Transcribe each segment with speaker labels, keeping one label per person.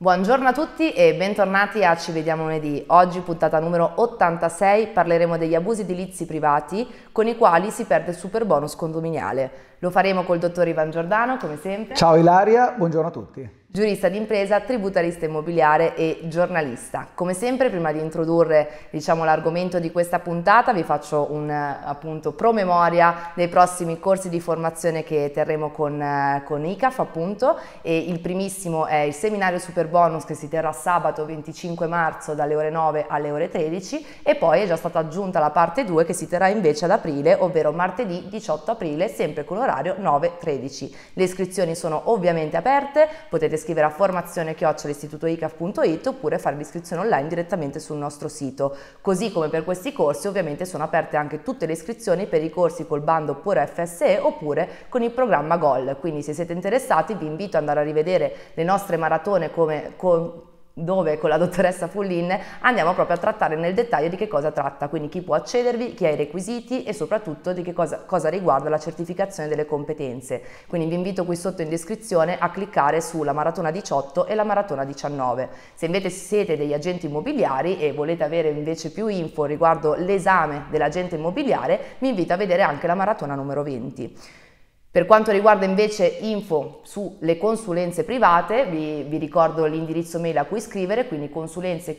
Speaker 1: Buongiorno a tutti e bentornati a Ci vediamo lunedì. Oggi puntata numero 86 parleremo degli abusi edilizi privati con i quali si perde il super bonus condominiale. Lo faremo col dottor Ivan Giordano come sempre.
Speaker 2: Ciao Ilaria, buongiorno a tutti
Speaker 1: giurista d'impresa, tributarista immobiliare e giornalista. Come sempre, prima di introdurre diciamo, l'argomento di questa puntata, vi faccio un appunto, promemoria dei prossimi corsi di formazione che terremo con, con ICAF, appunto, e il primissimo è il seminario Super Bonus che si terrà sabato 25 marzo dalle ore 9 alle ore 13 e poi è già stata aggiunta la parte 2 che si terrà invece ad aprile, ovvero martedì 18 aprile, sempre con orario 9-13. Le iscrizioni sono ovviamente aperte, potete scrivere a formazione chiocciolaistitutoicaf.it oppure fare l'iscrizione online direttamente sul nostro sito. Così come per questi corsi ovviamente sono aperte anche tutte le iscrizioni per i corsi col bando oppure FSE oppure con il programma GOL. Quindi se siete interessati vi invito ad andare a rivedere le nostre maratone come, come dove con la dottoressa Fullin andiamo proprio a trattare nel dettaglio di che cosa tratta, quindi chi può accedervi, chi ha i requisiti e soprattutto di che cosa, cosa riguarda la certificazione delle competenze. Quindi vi invito qui sotto in descrizione a cliccare sulla maratona 18 e la maratona 19. Se invece siete degli agenti immobiliari e volete avere invece più info riguardo l'esame dell'agente immobiliare, vi invito a vedere anche la maratona numero 20. Per quanto riguarda invece info sulle consulenze private, vi, vi ricordo l'indirizzo mail a cui scrivere, quindi consulenze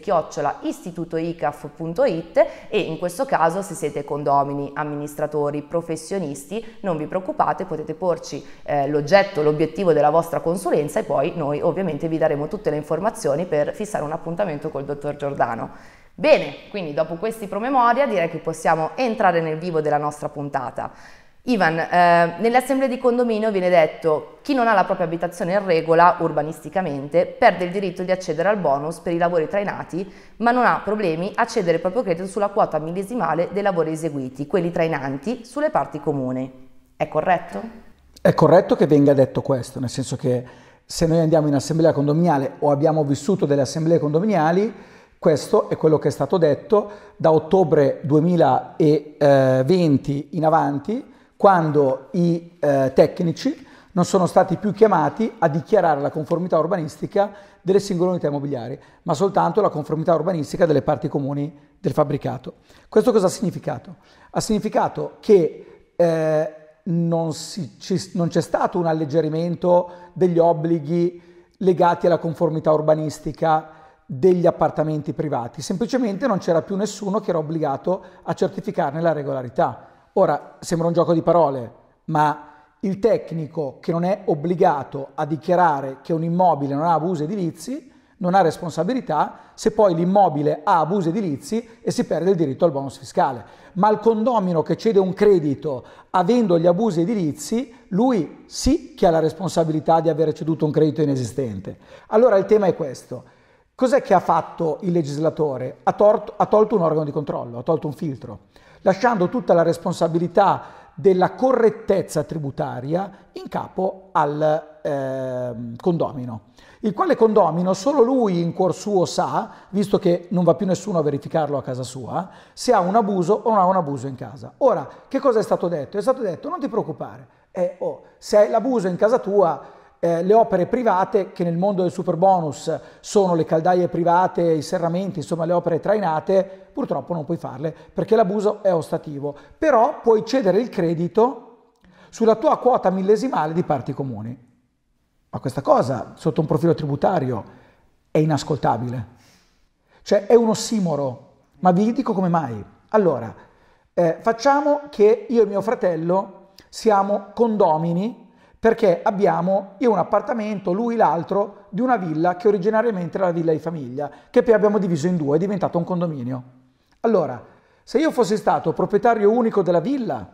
Speaker 1: istitutoicaf.it e in questo caso se siete condomini, amministratori, professionisti, non vi preoccupate, potete porci eh, l'oggetto, l'obiettivo della vostra consulenza e poi noi ovviamente vi daremo tutte le informazioni per fissare un appuntamento col dottor Giordano. Bene, quindi dopo questi promemoria direi che possiamo entrare nel vivo della nostra puntata. Ivan, eh, nelle assemblee di condominio viene detto chi non ha la propria abitazione in regola urbanisticamente perde il diritto di accedere al bonus per i lavori trainati, ma non ha problemi a cedere il proprio credito sulla quota millesimale dei lavori eseguiti, quelli trainanti, sulle parti comuni. È corretto?
Speaker 2: È corretto che venga detto questo, nel senso che se noi andiamo in assemblea condominiale o abbiamo vissuto delle assemblee condominiali, questo è quello che è stato detto da ottobre 2020 eh, in avanti quando i eh, tecnici non sono stati più chiamati a dichiarare la conformità urbanistica delle singole unità immobiliari, ma soltanto la conformità urbanistica delle parti comuni del fabbricato. Questo cosa ha significato? Ha significato che eh, non, si, ci, non c'è stato un alleggerimento degli obblighi legati alla conformità urbanistica degli appartamenti privati, semplicemente non c'era più nessuno che era obbligato a certificarne la regolarità. Ora, sembra un gioco di parole, ma il tecnico che non è obbligato a dichiarare che un immobile non ha abusi edilizi non ha responsabilità se poi l'immobile ha abusi edilizi e si perde il diritto al bonus fiscale. Ma il condomino che cede un credito avendo gli abusi edilizi, lui sì che ha la responsabilità di aver ceduto un credito inesistente. Allora il tema è questo. Cos'è che ha fatto il legislatore? Ha, torto, ha tolto un organo di controllo, ha tolto un filtro lasciando tutta la responsabilità della correttezza tributaria in capo al eh, condomino, il quale condomino solo lui in cuor suo sa, visto che non va più nessuno a verificarlo a casa sua, se ha un abuso o non ha un abuso in casa. Ora, che cosa è stato detto? È stato detto non ti preoccupare, eh, oh, se hai l'abuso in casa tua eh, le opere private che nel mondo del super bonus sono le caldaie private, i serramenti, insomma le opere trainate, purtroppo non puoi farle perché l'abuso è ostativo, però puoi cedere il credito sulla tua quota millesimale di parti comuni. Ma questa cosa, sotto un profilo tributario, è inascoltabile. Cioè è un ossimoro, ma vi dico come mai. Allora, eh, facciamo che io e mio fratello siamo condomini perché abbiamo io un appartamento, lui l'altro, di una villa che originariamente era la villa di famiglia, che poi abbiamo diviso in due, è diventato un condominio. Allora, se io fossi stato proprietario unico della villa,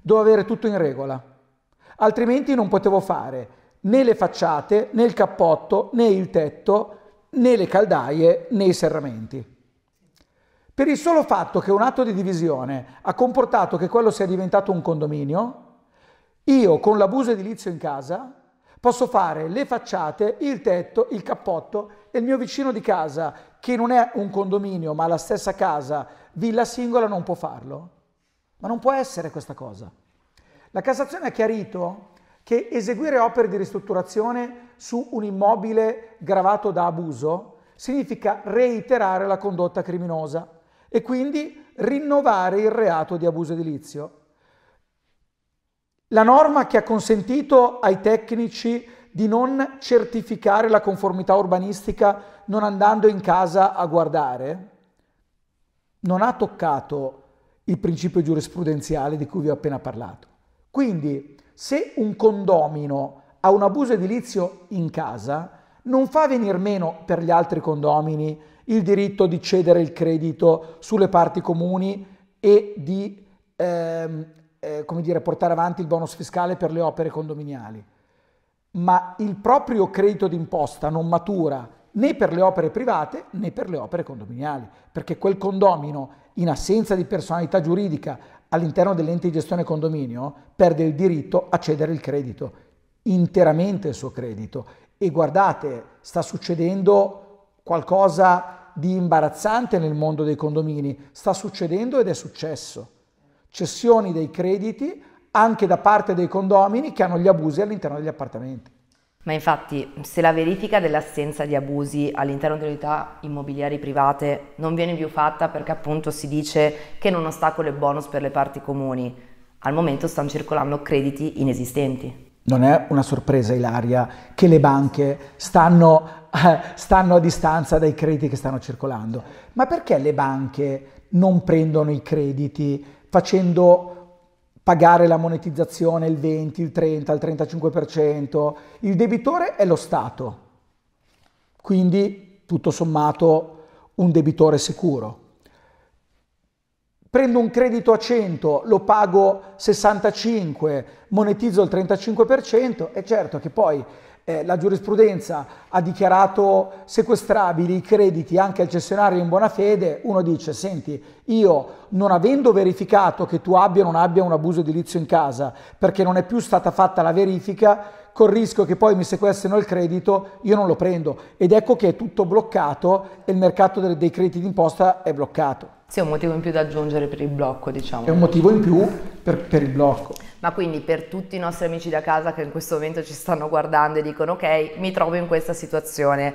Speaker 2: dovevo avere tutto in regola, altrimenti non potevo fare né le facciate, né il cappotto, né il tetto, né le caldaie, né i serramenti. Per il solo fatto che un atto di divisione ha comportato che quello sia diventato un condominio, io con l'abuso edilizio in casa posso fare le facciate, il tetto, il cappotto e il mio vicino di casa, che non è un condominio ma la stessa casa, villa singola, non può farlo. Ma non può essere questa cosa. La Cassazione ha chiarito che eseguire opere di ristrutturazione su un immobile gravato da abuso significa reiterare la condotta criminosa e quindi rinnovare il reato di abuso edilizio. La norma che ha consentito ai tecnici di non certificare la conformità urbanistica non andando in casa a guardare, non ha toccato il principio giurisprudenziale di cui vi ho appena parlato. Quindi, se un condomino ha un abuso edilizio in casa, non fa venir meno per gli altri condomini il diritto di cedere il credito sulle parti comuni e di ehm, eh, come dire, portare avanti il bonus fiscale per le opere condominiali, ma il proprio credito d'imposta non matura né per le opere private né per le opere condominiali, perché quel condomino in assenza di personalità giuridica all'interno dell'ente di gestione condominio perde il diritto a cedere il credito, interamente il suo credito. E guardate, sta succedendo qualcosa di imbarazzante nel mondo dei condomini, sta succedendo ed è successo cessioni dei crediti anche da parte dei condomini che hanno gli abusi all'interno degli appartamenti.
Speaker 1: Ma infatti, se la verifica dell'assenza di abusi all'interno delle unità immobiliari private non viene più fatta perché appunto si dice che non ostacola il bonus per le parti comuni, al momento stanno circolando crediti inesistenti.
Speaker 2: Non è una sorpresa, Ilaria, che le banche stanno, stanno a distanza dai crediti che stanno circolando. Ma perché le banche non prendono i crediti facendo pagare la monetizzazione il 20, il 30, il 35%. Il debitore è lo Stato, quindi tutto sommato un debitore sicuro. Prendo un credito a 100, lo pago 65, monetizzo il 35% e certo che poi eh, la giurisprudenza ha dichiarato sequestrabili i crediti anche al cessionario in buona fede, uno dice, senti, io non avendo verificato che tu abbia o non abbia un abuso edilizio in casa, perché non è più stata fatta la verifica, col rischio che poi mi sequestrino il credito, io non lo prendo. Ed ecco che è tutto bloccato e il mercato dei crediti d'imposta è bloccato. Sì, è un motivo in più da aggiungere per il blocco, diciamo. È un motivo in più per, per, il blocco.
Speaker 1: Ma quindi per tutti i nostri amici da casa che in questo momento ci stanno guardando e dicono ok, mi trovo in questa situazione,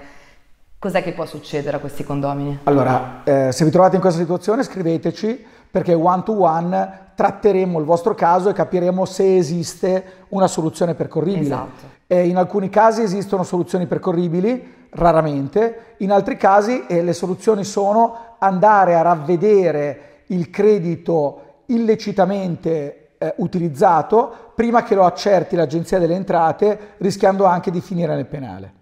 Speaker 1: cos'è che può succedere a questi condomini? Allora,
Speaker 2: eh, se vi trovate in questa situazione scriveteci perché one to one tratteremo il vostro caso e capiremo se esiste una soluzione percorribile. Esatto. Eh, in alcuni casi esistono soluzioni percorribili, raramente, in altri casi eh, le soluzioni sono andare a ravvedere il credito illecitamente eh, utilizzato prima che lo accerti l'Agenzia delle Entrate, rischiando anche di finire nel penale.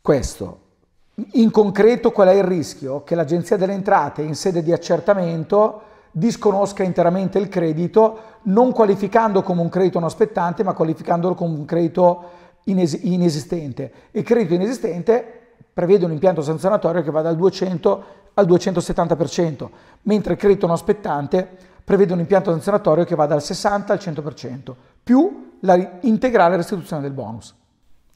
Speaker 2: Questo. In concreto qual è il rischio? Che l'Agenzia delle Entrate in sede di accertamento disconosca interamente il credito, non qualificando come un credito non aspettante, ma qualificandolo come un credito ines- inesistente. Il credito inesistente prevede un impianto sanzionatorio che va dal 200 al 270%, mentre il credito non aspettante prevede un impianto sanzionatorio che va dal 60 al 100%, più la integrale restituzione del bonus.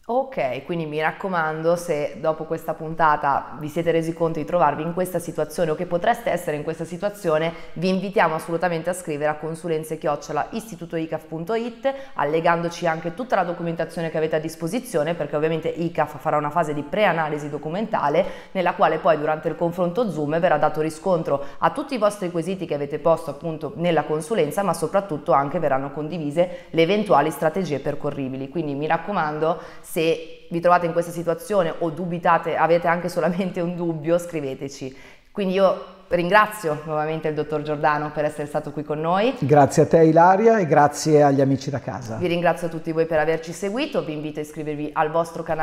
Speaker 1: Ok, quindi mi raccomando, se dopo questa puntata vi siete resi conto di trovarvi in questa situazione o che potreste essere in questa situazione, vi invitiamo assolutamente a scrivere a consulenze-istitutoicaf.it, allegandoci anche tutta la documentazione che avete a disposizione, perché ovviamente ICAF farà una fase di preanalisi documentale, nella quale poi durante il confronto Zoom verrà dato riscontro a tutti i vostri quesiti che avete posto appunto nella consulenza, ma soprattutto anche verranno condivise le eventuali strategie percorribili. Quindi mi raccomando, se vi trovate in questa situazione o dubitate, avete anche solamente un dubbio, scriveteci. Quindi io ringrazio nuovamente il dottor Giordano per essere stato qui con noi.
Speaker 2: Grazie a te Ilaria e grazie agli amici da casa. Vi
Speaker 1: ringrazio tutti voi per averci seguito, vi invito a iscrivervi al,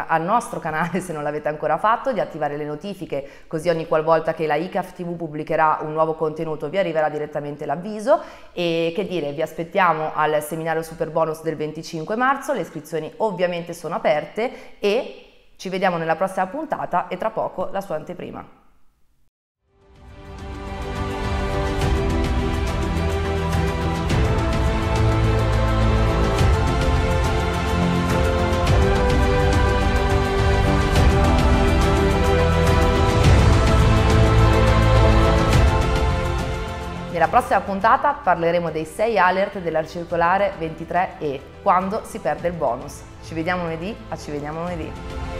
Speaker 1: al nostro canale se non l'avete ancora fatto, di attivare le notifiche così ogni qualvolta che la ICAF TV pubblicherà un nuovo contenuto vi arriverà direttamente l'avviso e che dire, vi aspettiamo al seminario super bonus del 25 marzo, le iscrizioni ovviamente sono aperte e ci vediamo nella prossima puntata e tra poco la sua anteprima. Nella prossima puntata parleremo dei 6 alert della circolare 23E, quando si perde il bonus. Ci vediamo lunedì, a ci vediamo lunedì.